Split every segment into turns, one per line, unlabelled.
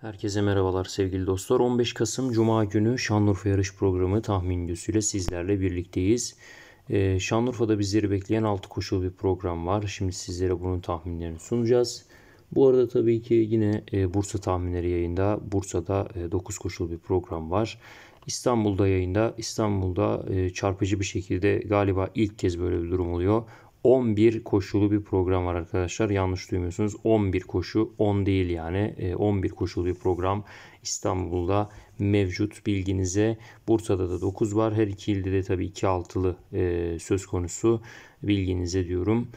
Herkese merhabalar sevgili dostlar. 15 Kasım Cuma günü Şanlıurfa yarış programı tahmin videosuyla sizlerle birlikteyiz. Ee, Şanlıurfa'da bizleri bekleyen 6 koşul bir program var. Şimdi sizlere bunun tahminlerini sunacağız. Bu arada tabii ki yine e, Bursa tahminleri yayında. Bursa'da e, 9 koşulu bir program var. İstanbul'da yayında. İstanbul'da e, çarpıcı bir şekilde galiba ilk kez böyle bir durum oluyor. 11 koşulu bir program var arkadaşlar. Yanlış duymuyorsunuz. 11 koşu 10 değil yani. 11 e, koşulu bir program İstanbul'da mevcut bilginize. Bursa'da da 9 var. Her iki ilde de tabii 2 altılı e, söz konusu bilginize diyorum.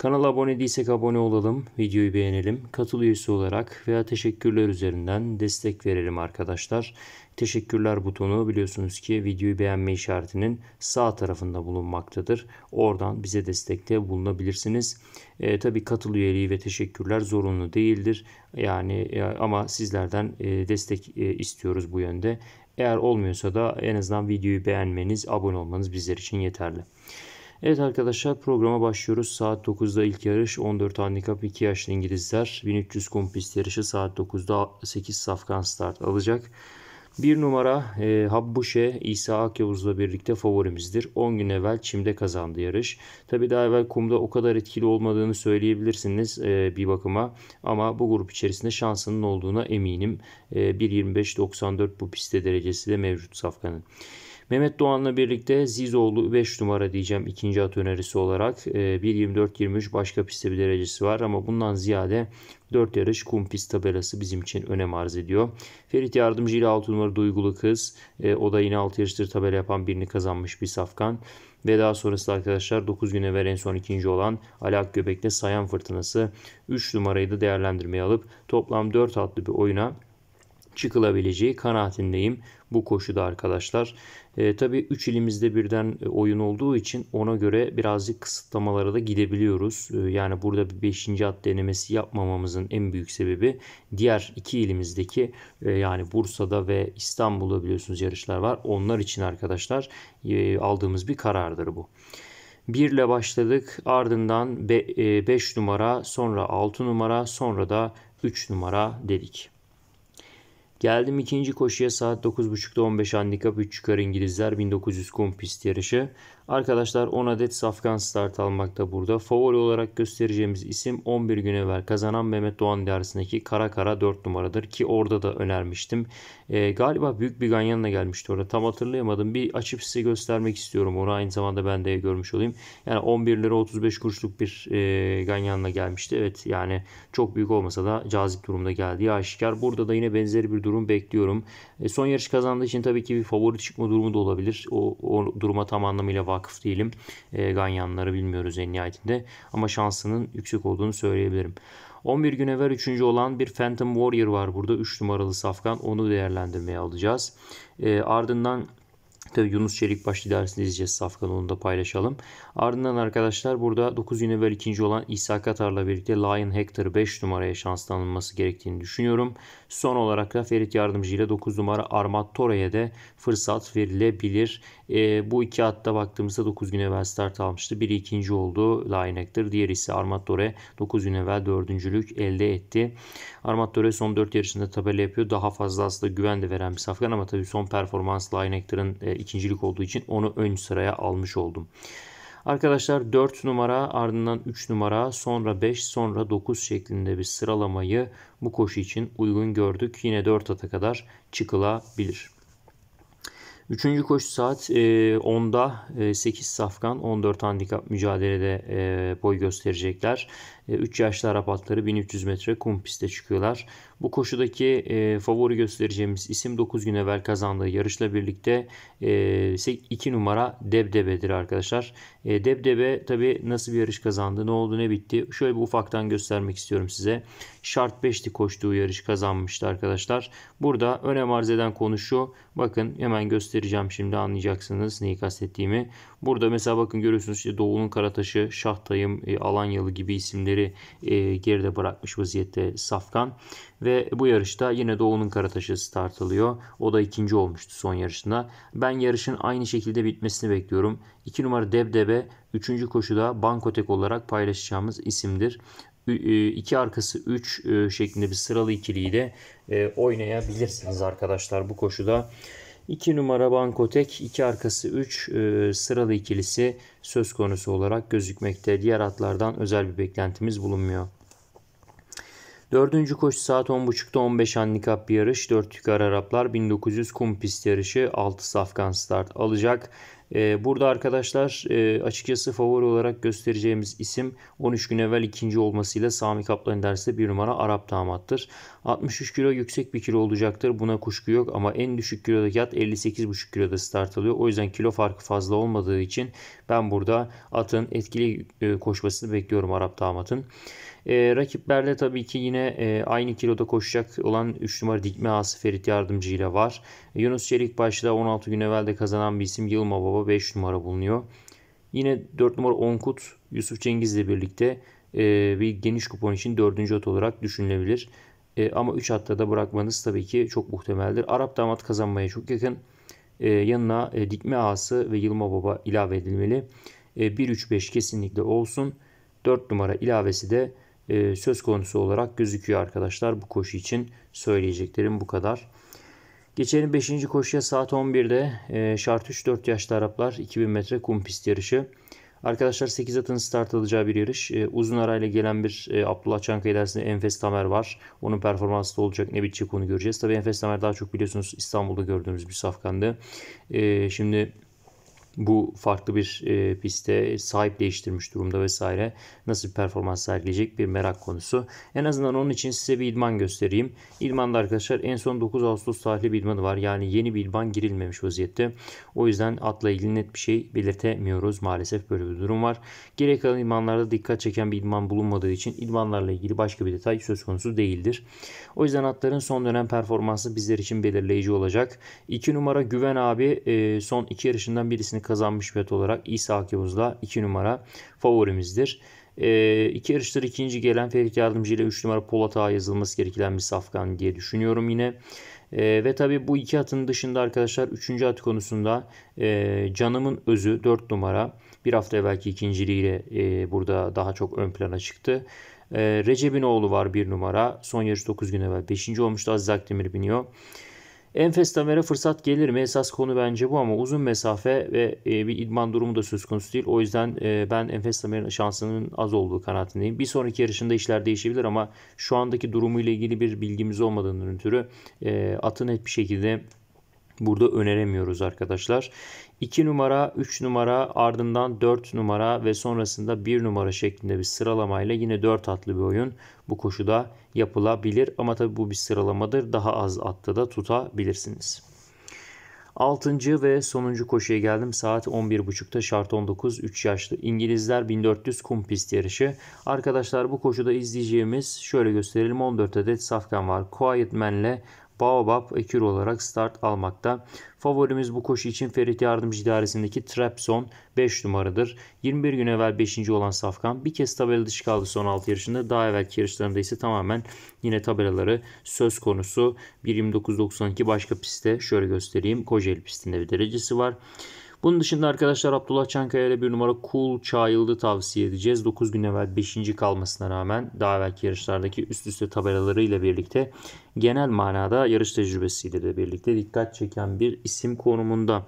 Kanala abone değilsek abone olalım, videoyu beğenelim, katıl üyesi olarak veya teşekkürler üzerinden destek verelim arkadaşlar. Teşekkürler butonu biliyorsunuz ki videoyu beğenme işaretinin sağ tarafında bulunmaktadır. Oradan bize destekte bulunabilirsiniz. E, tabii katıl üyeliği ve teşekkürler zorunlu değildir. Yani e, ama sizlerden e, destek e, istiyoruz bu yönde. Eğer olmuyorsa da en azından videoyu beğenmeniz, abone olmanız bizler için yeterli. Evet arkadaşlar programa başlıyoruz. Saat 9'da ilk yarış 14 handikap 2 yaşlı İngilizler 1300 kum yarışı saat 9'da 8 safkan start alacak. 1 numara e, Habbuşe İsa Akyavuz'la birlikte favorimizdir. 10 gün evvel Çim'de kazandı yarış. Tabi daha evvel kumda o kadar etkili olmadığını söyleyebilirsiniz e, bir bakıma. Ama bu grup içerisinde şansının olduğuna eminim. E, 1.25-94 bu pistte derecesi de mevcut Safkan'ın. Mehmet Doğan'la birlikte Zizoğlu 5 numara diyeceğim ikinci at önerisi olarak. 1.24-23 ee, başka pistte bir derecesi var ama bundan ziyade 4 yarış kum pist tabelası bizim için önem arz ediyor. Ferit Yardımcı ile 6 numara Duygulu Kız. E, o da yine 6 yarıştır tabela yapan birini kazanmış bir safkan. Ve daha sonrasında arkadaşlar 9 güne evvel en son ikinci olan Alak Göbek'te Sayan Fırtınası 3 numarayı da değerlendirmeye alıp toplam 4 atlı bir oyuna çıkılabileceği kanaatindeyim bu koşuda arkadaşlar. E, tabii 3 ilimizde birden e, oyun olduğu için ona göre birazcık kısıtlamalara da gidebiliyoruz. E, yani burada bir 5. at denemesi yapmamamızın en büyük sebebi diğer iki ilimizdeki e, yani Bursa'da ve İstanbul'da biliyorsunuz yarışlar var. Onlar için arkadaşlar e, aldığımız bir karardır bu. 1 ile başladık ardından 5 e, numara sonra 6 numara sonra da 3 numara dedik. Geldim ikinci koşuya saat 9.30'da 15 handikap 3 çıkar İngilizler 1900 kum pist yarışı. Arkadaşlar 10 adet Safkan Start almakta burada. Favori olarak göstereceğimiz isim 11 gün evvel kazanan Mehmet Doğan dersindeki Kara Kara 4 numaradır. Ki orada da önermiştim. Ee, galiba büyük bir ganyanla gelmişti orada. Tam hatırlayamadım. Bir açıp size göstermek istiyorum. Onu aynı zamanda ben de görmüş olayım. Yani 11 lira 35 kuruşluk bir e, ganyanla gelmişti. Evet yani çok büyük olmasa da cazip durumda geldi. aşikar. Burada da yine benzeri bir durum bekliyorum. E, son yarış kazandığı için tabii ki bir favori çıkma durumu da olabilir. O, o duruma tam anlamıyla vakit vakıf değilim. E, Ganyanları bilmiyoruz en nihayetinde. Ama şansının yüksek olduğunu söyleyebilirim. 11 gün evvel 3. olan bir Phantom Warrior var burada. 3 numaralı safkan onu değerlendirmeye alacağız. E, ardından Tabi Yunus Çelik baş idaresini izleyeceğiz. Saf kanalında paylaşalım. Ardından arkadaşlar burada 9 gün evvel ikinci olan İsa Katar'la birlikte Lion Hector 5 numaraya şanslanılması gerektiğini düşünüyorum. Son olarak da Ferit Yardımcı ile 9 numara Armat Torre'ye de fırsat verilebilir. E, bu iki hatta baktığımızda 9 gün evvel start almıştı. Biri ikinci oldu Lion Hector. Diğeri ise Armat Torre 9 gün evvel dördüncülük elde etti. Armat Torre son 4 yarışında tabela yapıyor. Daha fazla aslında güven de veren bir safkan ama tabii son performans Lion Hector'ın e, ikincilik olduğu için onu ön sıraya almış oldum. Arkadaşlar 4 numara ardından 3 numara sonra 5 sonra 9 şeklinde bir sıralamayı bu koşu için uygun gördük. Yine 4 ata kadar çıkılabilir. Üçüncü koşu saat 10'da e, 8 e, safkan 14 handikap mücadelede e, boy gösterecekler. 3 e, yaşlı Arap atları 1300 metre kum pistte çıkıyorlar. Bu koşudaki e, favori göstereceğimiz isim 9 gün evvel kazandığı yarışla birlikte e, 2 numara Debdebe'dir arkadaşlar. E, Debdebe tabi nasıl bir yarış kazandı ne oldu ne bitti şöyle bir ufaktan göstermek istiyorum size. Şart 5'ti koştuğu yarış kazanmıştı arkadaşlar. Burada önem arz eden konu şu bakın hemen göstereceğim şimdi anlayacaksınız neyi kastettiğimi. Burada mesela bakın görüyorsunuz işte Doğu'nun Karataş'ı, Şahtayım, e, Alanyalı gibi isimleri e, geride bırakmış vaziyette Safkan. Ve bu yarışta yine Doğu'nun Karataş'ı start alıyor. O da ikinci olmuştu son yarışında. Ben yarışın aynı şekilde bitmesini bekliyorum. 2 numara Debdebe 3. koşuda Bankotek olarak paylaşacağımız isimdir. 2 e, arkası 3 şeklinde bir sıralı ikiliyi de oynayabilirsiniz arkadaşlar bu koşuda. 2 numara Bankotek, 2 arkası 3 e, sıralı ikilisi söz konusu olarak gözükmekte. Diğer atlardan özel bir beklentimiz bulunmuyor. Dördüncü koşu saat 10.30'da 15 handikap bir yarış. 4 yukarı Araplar 1900 kum pist yarışı 6 safkan start alacak. Ee, burada arkadaşlar e, açıkçası favori olarak göstereceğimiz isim 13 gün evvel ikinci olmasıyla Sami Kaplan derse bir numara Arap damattır. 63 kilo yüksek bir kilo olacaktır. Buna kuşku yok ama en düşük kilodaki at 58,5 kiloda start alıyor. O yüzden kilo farkı fazla olmadığı için ben burada atın etkili e, koşmasını bekliyorum Arap damatın. E, rakiplerde tabii ki yine aynı kiloda koşacak olan 3 numara Dikme Ası Ferit Yardımcı ile var. Yunus Çelik başta 16 gün evvel de kazanan bir isim Yılma Baba o 5 numara bulunuyor. Yine 4 numara Onkut Yusuf Cengiz ile birlikte e, bir geniş kupon için 4. at olarak düşünülebilir. E, ama 3 hatta da bırakmanız tabii ki çok muhtemeldir. Arap damat kazanmaya çok yakın. E, yanına e, dikme ağası ve Yılma Baba ilave edilmeli. E, 1-3-5 kesinlikle olsun. 4 numara ilavesi de e, söz konusu olarak gözüküyor arkadaşlar. Bu koşu için söyleyeceklerim bu kadar. Geçelim 5. koşuya saat 11'de e, şart 3-4 yaşlı Araplar 2000 metre kum pist yarışı. Arkadaşlar 8 atın start alacağı bir yarış. E, uzun arayla gelen bir e, Abdullah Çankaya dersinde Enfes Tamer var. Onun performansı da olacak ne bitecek onu göreceğiz. Tabii Enfes Tamer daha çok biliyorsunuz İstanbul'da gördüğümüz bir safkandı. E, şimdi bu farklı bir e, piste sahip değiştirmiş durumda vesaire nasıl bir performans sergileyecek bir merak konusu. En azından onun için size bir idman göstereyim. İdmanda arkadaşlar en son 9 Ağustos tarihli bir idmanı var. Yani yeni bir idman girilmemiş vaziyette. O yüzden atla ilgili net bir şey belirtemiyoruz. Maalesef böyle bir durum var. Geri kalan idmanlarda dikkat çeken bir idman bulunmadığı için idmanlarla ilgili başka bir detay söz konusu değildir. O yüzden atların son dönem performansı bizler için belirleyici olacak. 2 numara Güven abi e, son iki yarışından birisini mücadelesini kazanmış bir olarak İsa Akibuz'la 2 numara favorimizdir. E, iki yarıştır ikinci gelen Ferit Yardımcı ile 3 numara Polat Ağa yazılması gereken bir safkan diye düşünüyorum yine. E, ve tabi bu iki atın dışında arkadaşlar 3. at konusunda e, Canımın Özü 4 numara. Bir hafta evvelki ikinciliğiyle e, burada daha çok ön plana çıktı. E, ee, Recep İnoğlu var 1 numara. Son yarış 9 gün evvel 5. olmuştu. Aziz Akdemir biniyor. Enfes Tamer'e fırsat gelir mi? Esas konu bence bu ama uzun mesafe ve e, bir idman durumu da söz konusu değil. O yüzden e, ben Enfes Tamer'in şansının az olduğu kanaatindeyim. Bir sonraki yarışında işler değişebilir ama şu andaki durumuyla ilgili bir bilgimiz olmadığından ötürü e, atı net bir şekilde burada öneremiyoruz arkadaşlar. 2 numara, 3 numara, ardından 4 numara ve sonrasında 1 numara şeklinde bir sıralamayla yine 4 atlı bir oyun bu koşuda yapılabilir. Ama tabi bu bir sıralamadır. Daha az atta da tutabilirsiniz. 6. ve sonuncu koşuya geldim. Saat 11.30'da şart 19 3 yaşlı İngilizler 1400 kum pist yarışı. Arkadaşlar bu koşuda izleyeceğimiz şöyle gösterelim 14 adet safkan var. Quiet Man'le Baobab ekür olarak start almakta. Favorimiz bu koşu için Ferit Yardımcı idaresindeki Trabzon 5 numaradır. 21 gün evvel 5. olan Safkan bir kez tabela dışı kaldı son 6 yarışında. Daha evvelki yarışlarında ise tamamen yine tabelaları söz konusu. 1.29.92 başka pistte şöyle göstereyim. Kocaeli pistinde bir derecesi var. Bunun dışında arkadaşlar Abdullah Çankaya'yla bir numara Cool Child'ı tavsiye edeceğiz. 9 gün evvel 5. kalmasına rağmen daha evvelki yarışlardaki üst üste tabelalarıyla birlikte genel manada yarış tecrübesiyle de birlikte dikkat çeken bir isim konumunda.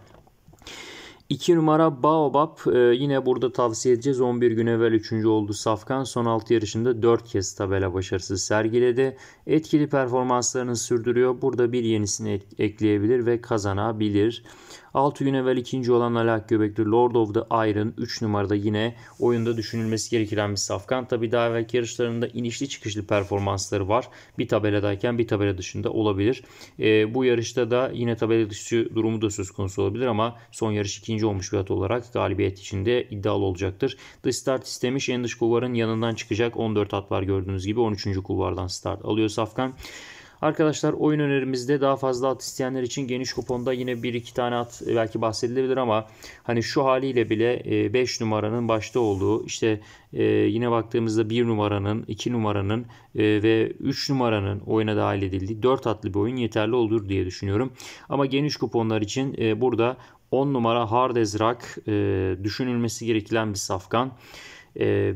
2 numara Baobab ee, yine burada tavsiye edeceğiz. 11 gün evvel 3. oldu Safkan. Son 6 yarışında 4 kez tabela başarısı sergiledi. Etkili performanslarını sürdürüyor. Burada bir yenisini ekleyebilir ve kazanabilir. 6 gün evvel ikinci olan Alak Göbekli Lord of the Iron 3 numarada yine oyunda düşünülmesi gereken bir safkan. Tabi daha evvelki yarışlarında inişli çıkışlı performansları var. Bir tabeladayken bir tabela dışında olabilir. E, bu yarışta da yine tabela dışı durumu da söz konusu olabilir ama son yarış ikinci olmuş bir at olarak galibiyet içinde iddialı olacaktır. The Start istemiş. endiş Kulvar'ın yanından çıkacak 14 at var gördüğünüz gibi. 13. kulvardan start alıyor Safkan. Arkadaşlar oyun önerimizde daha fazla at isteyenler için geniş kuponda yine bir iki tane at e, belki bahsedilebilir ama hani şu haliyle bile 5 e, numaranın başta olduğu işte e, yine baktığımızda 1 numaranın 2 numaranın ve 3 numaranın oyuna dahil edildiği 4 atlı bir oyun yeterli olur diye düşünüyorum. Ama geniş kuponlar için burada 10 numara hard ezrak düşünülmesi gereken bir safkan.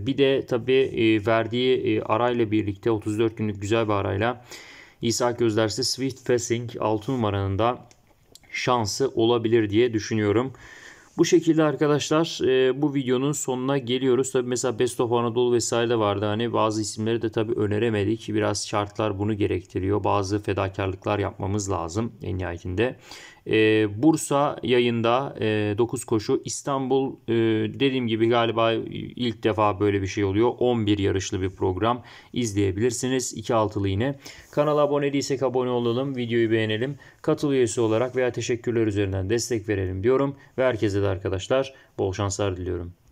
Bir de tabii verdiği arayla birlikte 34 günlük güzel bir arayla İsa Gözdersi Swift Passing 6 numaranın da şansı olabilir diye düşünüyorum. Bu şekilde arkadaşlar e, bu videonun sonuna geliyoruz. Tabi mesela Best of Anadolu vesaire de vardı. Hani bazı isimleri de tabi öneremedik. Biraz şartlar bunu gerektiriyor. Bazı fedakarlıklar yapmamız lazım en nihayetinde. E, Bursa yayında e, 9 koşu. İstanbul e, dediğim gibi galiba ilk defa böyle bir şey oluyor. 11 yarışlı bir program izleyebilirsiniz. 2 altılı yine. Kanala abone değilsek abone olalım. Videoyu beğenelim. Katıl üyesi olarak veya teşekkürler üzerinden destek verelim diyorum. Ve herkese de arkadaşlar bol şanslar diliyorum.